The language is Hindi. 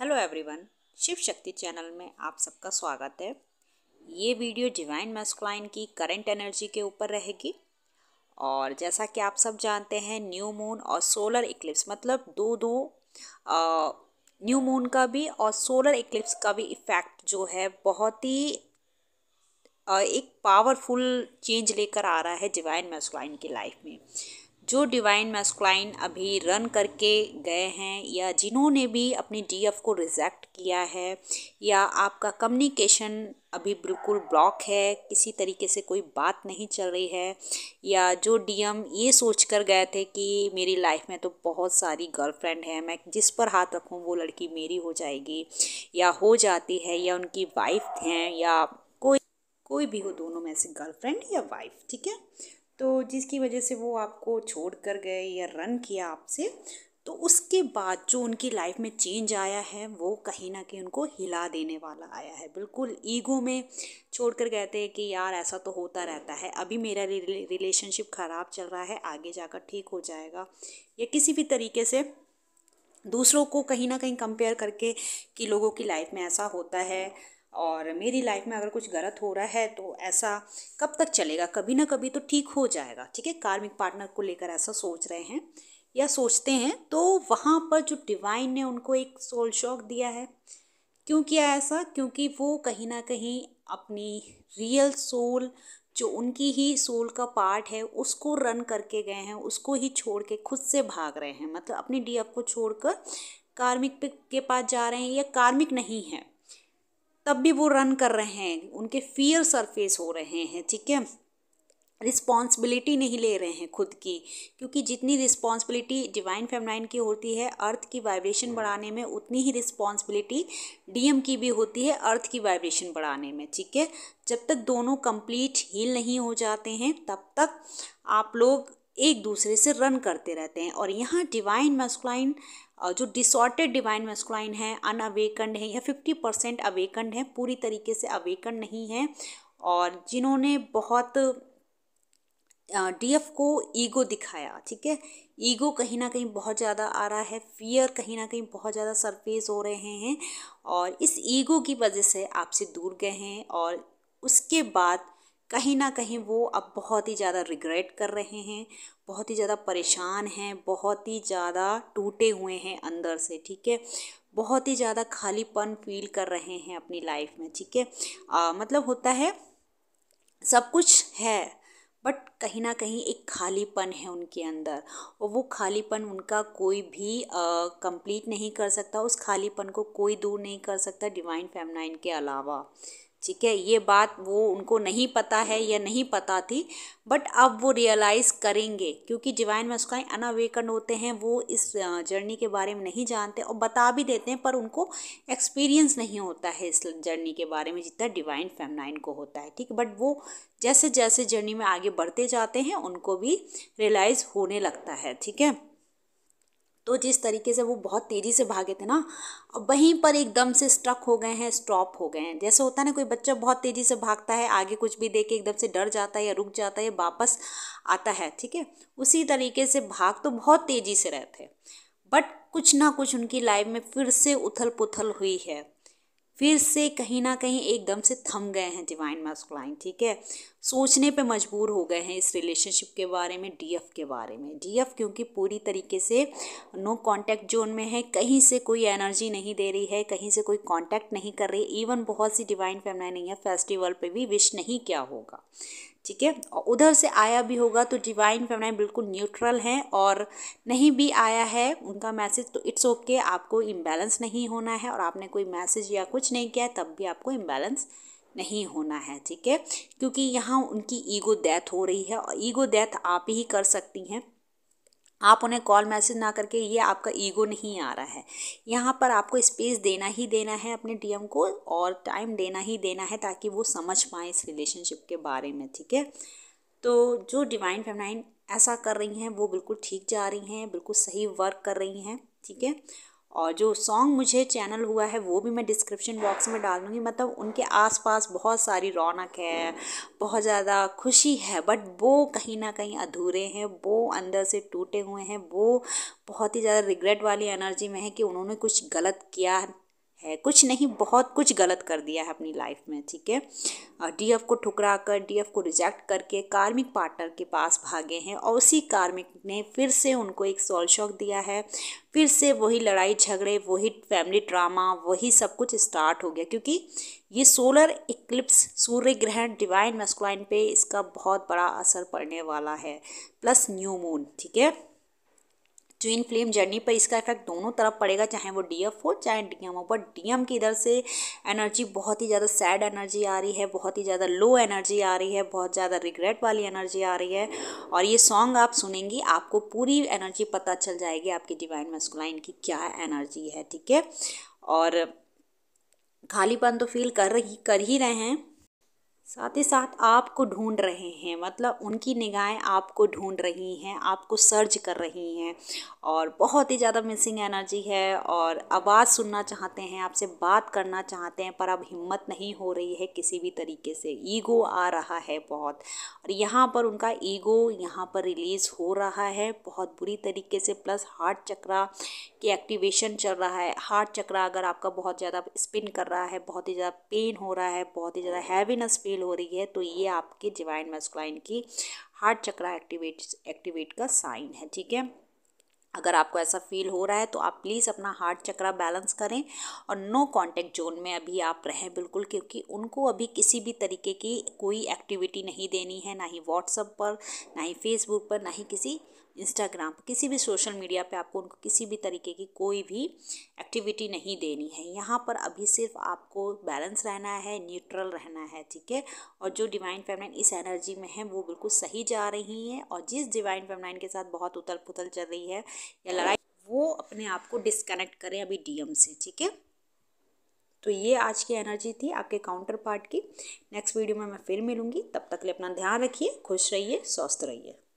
हेलो एवरीवन शिव शक्ति चैनल में आप सबका स्वागत है ये वीडियो डिवाइन मेस्कलाइन की करंट एनर्जी के ऊपर रहेगी और जैसा कि आप सब जानते हैं न्यू मून और सोलर इक्लिप्स मतलब दो दो न्यू मून का भी और सोलर इक्लिप्स का भी इफ़ेक्ट जो है बहुत ही एक पावरफुल चेंज लेकर आ रहा है डिवाइन मेस्कलाइन की लाइफ में जो डिवाइन मैस्कुलाइन अभी रन करके गए हैं या जिन्होंने भी अपनी डीएफ को रिजेक्ट किया है या आपका कम्युनिकेशन अभी बिल्कुल ब्लॉक है किसी तरीके से कोई बात नहीं चल रही है या जो डीएम ये सोच कर गए थे कि मेरी लाइफ में तो बहुत सारी गर्लफ्रेंड है मैं जिस पर हाथ रखूँ वो लड़की मेरी हो जाएगी या हो जाती है या उनकी वाइफ हैं या कोई कोई भी हो दोनों में से गर्लफ्रेंड या वाइफ ठीक है जिसकी वजह से वो आपको छोड़ कर गए या रन किया आपसे तो उसके बाद जो उनकी लाइफ में चेंज आया है वो कहीं ना कहीं उनको हिला देने वाला आया है बिल्कुल ईगो में छोड़ कर कहते हैं कि यार ऐसा तो होता रहता है अभी मेरा रिलेशनशिप ख़राब चल रहा है आगे जाकर ठीक हो जाएगा या किसी भी तरीके से दूसरों को कहीं ना कहीं कंपेयर करके कि लोगों की लाइफ में ऐसा होता है और मेरी लाइफ में अगर कुछ गलत हो रहा है तो ऐसा कब तक चलेगा कभी ना कभी तो ठीक हो जाएगा ठीक है कार्मिक पार्टनर को लेकर ऐसा सोच रहे हैं या सोचते हैं तो वहाँ पर जो डिवाइन ने उनको एक सोल शॉक दिया है क्यों किया ऐसा क्योंकि वो कहीं ना कहीं अपनी रियल सोल जो उनकी ही सोल का पार्ट है उसको रन करके गए हैं उसको ही छोड़ के खुद से भाग रहे हैं मतलब अपनी डी को छोड़कर कार्मिक के पास जा रहे हैं या कार्मिक नहीं है तब भी वो रन कर रहे हैं उनके फियर सरफेस हो रहे हैं ठीक है रिस्पॉन्सिबिलिटी नहीं ले रहे हैं खुद की क्योंकि जितनी रिस्पॉन्सिबिलिटी डिवाइन फेमनाइन की होती है अर्थ की वाइब्रेशन बढ़ाने में उतनी ही रिस्पॉन्सिबिलिटी डीएम की भी होती है अर्थ की वाइब्रेशन बढ़ाने में ठीक है जब तक दोनों कंप्लीट हील नहीं हो जाते हैं तब तक आप लोग एक दूसरे से रन करते रहते हैं और यहाँ डिवाइन मस्कुलाइन जो डिसऑर्टेड डिवाइन मेस्कुलाइन है अनअवेकंड है या फिफ्टी परसेंट अवेकंड है पूरी तरीके से अवेकंड नहीं है और जिन्होंने बहुत डीएफ को ईगो दिखाया ठीक है ईगो कहीं ना कहीं बहुत ज़्यादा आ रहा है फियर कहीं ना कहीं बहुत ज़्यादा सरफेस हो रहे हैं और इस ईगो की वजह से आपसे दूर गए हैं और उसके बाद कहीं ना कहीं वो अब बहुत ही ज़्यादा रिग्रेट कर रहे हैं बहुत ही ज़्यादा परेशान हैं बहुत ही ज़्यादा टूटे हुए हैं अंदर से ठीक है बहुत ही ज़्यादा खालीपन फील कर रहे हैं अपनी लाइफ में ठीक है मतलब होता है सब कुछ है बट कहीं ना कहीं एक खालीपन है उनके अंदर और वो खालीपन उनका कोई भी कंप्लीट नहीं कर सकता उस खालीपन को कोई दूर नहीं कर सकता डिवाइन फेमनाइन के अलावा ठीक है ये बात वो उनको नहीं पता है या नहीं पता थी बट अब वो रियलाइज़ करेंगे क्योंकि डिवाइन मस्काएँ अनावेकन होते हैं वो इस जर्नी के बारे में नहीं जानते और बता भी देते हैं पर उनको एक्सपीरियंस नहीं होता है इस जर्नी के बारे में जितना डिवाइन फेमनाइन को होता है ठीक बट वो जैसे जैसे जर्नी में आगे बढ़ते जाते हैं उनको भी रियलाइज़ होने लगता है ठीक है तो जिस तरीके से वो बहुत तेज़ी से भागे थे ना अब वहीं पर एकदम से स्ट्रक हो गए हैं स्टॉप हो गए हैं जैसे होता है ना कोई बच्चा बहुत तेज़ी से भागता है आगे कुछ भी देख के एकदम से डर जाता है या रुक जाता है वापस आता है ठीक है उसी तरीके से भाग तो बहुत तेज़ी से रहते बट कुछ ना कुछ उनकी लाइफ में फिर से उथल पुथल हुई है फिर से कहीं ना कहीं एकदम से थम गए हैं डिवाइन मस्कुलाइन ठीक है सोचने पे मजबूर हो गए हैं इस रिलेशनशिप के बारे में डीएफ के बारे में डीएफ क्योंकि पूरी तरीके से नो कांटेक्ट जोन में है कहीं से कोई एनर्जी नहीं दे रही है कहीं से कोई कांटेक्ट नहीं कर रही इवन बहुत सी डिवाइन फैमिली नहीं है फेस्टिवल पे भी विश नहीं किया होगा ठीक है और उधर से आया भी होगा तो डिवाइन फेमनाइन बिल्कुल न्यूट्रल हैं और नहीं भी आया है उनका मैसेज तो इट्स ओके okay, आपको इम्बैलेंस नहीं होना है और आपने कोई मैसेज या कुछ नहीं किया तब भी आपको इम्बैलेंस नहीं होना है ठीक है क्योंकि यहाँ उनकी ईगो डेथ हो रही है और ईगो डेथ आप ही कर सकती हैं आप उन्हें कॉल मैसेज ना करके ये आपका ईगो नहीं आ रहा है यहाँ पर आपको स्पेस देना ही देना है अपने डीएम को और टाइम देना ही देना है ताकि वो समझ पाए इस रिलेशनशिप के बारे में ठीक है तो जो डिवाइन फेमनाइन ऐसा कर रही हैं वो बिल्कुल ठीक जा रही हैं बिल्कुल सही वर्क कर रही हैं ठीक है और जो सॉन्ग मुझे चैनल हुआ है वो भी मैं डिस्क्रिप्शन बॉक्स में डाल दूँगी मतलब उनके आसपास बहुत सारी रौनक है बहुत ज़्यादा खुशी है बट वो कहीं ना कहीं अधूरे हैं वो अंदर से टूटे हुए हैं वो बहुत ही ज़्यादा रिग्रेट वाली एनर्जी में है कि उन्होंने कुछ गलत किया है कुछ नहीं बहुत कुछ गलत कर दिया है अपनी लाइफ में ठीक है एफ को ठुकरा कर एफ को रिजेक्ट करके कार्मिक पार्टनर के पास भागे हैं और उसी कार्मिक ने फिर से उनको एक सोल शॉक दिया है फिर से वही लड़ाई झगड़े वही फैमिली ड्रामा वही सब कुछ स्टार्ट हो गया क्योंकि ये सोलर इक्लिप्स सूर्य ग्रहण डिवाइन मेस्कुलाइन पे इसका बहुत बड़ा असर पड़ने वाला है प्लस न्यू मून ठीक है जो इन फ्लेम जर्नी पर इसका इफेक्ट दोनों तरफ पड़ेगा चाहे वो डी हो चाहे डी हो पर डीएम की इधर से एनर्जी बहुत ही ज़्यादा सैड एनर्जी आ रही है बहुत ही ज़्यादा लो एनर्जी आ रही है बहुत ज़्यादा रिग्रेट वाली एनर्जी आ रही है और ये सॉन्ग आप सुनेंगी आपको पूरी एनर्जी पता चल जाएगी आपकी डिवाइन मस्कुलाइन की क्या एनर्जी है ठीक है और खालीपन तो फील कर रही कर ही रहे हैं साथ ही साथ आपको ढूंढ रहे हैं मतलब उनकी निगाहें आपको ढूंढ रही हैं आपको सर्च कर रही हैं और बहुत ही ज़्यादा मिसिंग एनर्जी है और आवाज़ सुनना चाहते हैं आपसे बात करना चाहते हैं पर अब हिम्मत नहीं हो रही है किसी भी तरीके से ईगो आ रहा है बहुत और यहाँ पर उनका ईगो यहाँ पर रिलीज़ हो रहा है बहुत बुरी तरीके से प्लस हार्ट चक्रा की एक्टिवेशन चल रहा है हार्ट चक्रा अगर आपका बहुत ज़्यादा स्पिन कर रहा है बहुत ही ज़्यादा पेन हो रहा है बहुत ही ज़्यादा हैवीनस फील फील हो रही है तो ये आपके डिवाइन मस्कुलाइन की हार्ट चक्रा एक्टिवेट एक्टिवेट का साइन है ठीक है अगर आपको ऐसा फील हो रहा है तो आप प्लीज़ अपना हार्ट चक्रा बैलेंस करें और नो कांटेक्ट जोन में अभी आप रहें बिल्कुल क्योंकि उनको अभी किसी भी तरीके की कोई एक्टिविटी नहीं देनी है ना ही व्हाट्सअप पर ना ही फेसबुक पर ना ही किसी इंस्टाग्राम किसी भी सोशल मीडिया पे आपको उनको किसी भी तरीके की कोई भी एक्टिविटी नहीं देनी है यहाँ पर अभी सिर्फ आपको बैलेंस रहना है न्यूट्रल रहना है ठीक है और जो डिवाइन फेमनाइन इस एनर्जी में है वो बिल्कुल सही जा रही हैं और जिस डिवाइन फेमनाइन के साथ बहुत उतल पुथल चल रही है या लड़ाई वो अपने आप को डिस्कनेक्ट करें अभी डीएम से ठीक है तो ये आज की एनर्जी थी आपके काउंटर पार्ट की नेक्स्ट वीडियो में मैं फिर मिलूँगी तब तक लिए अपना ध्यान रखिए खुश रहिए स्वस्थ रहिए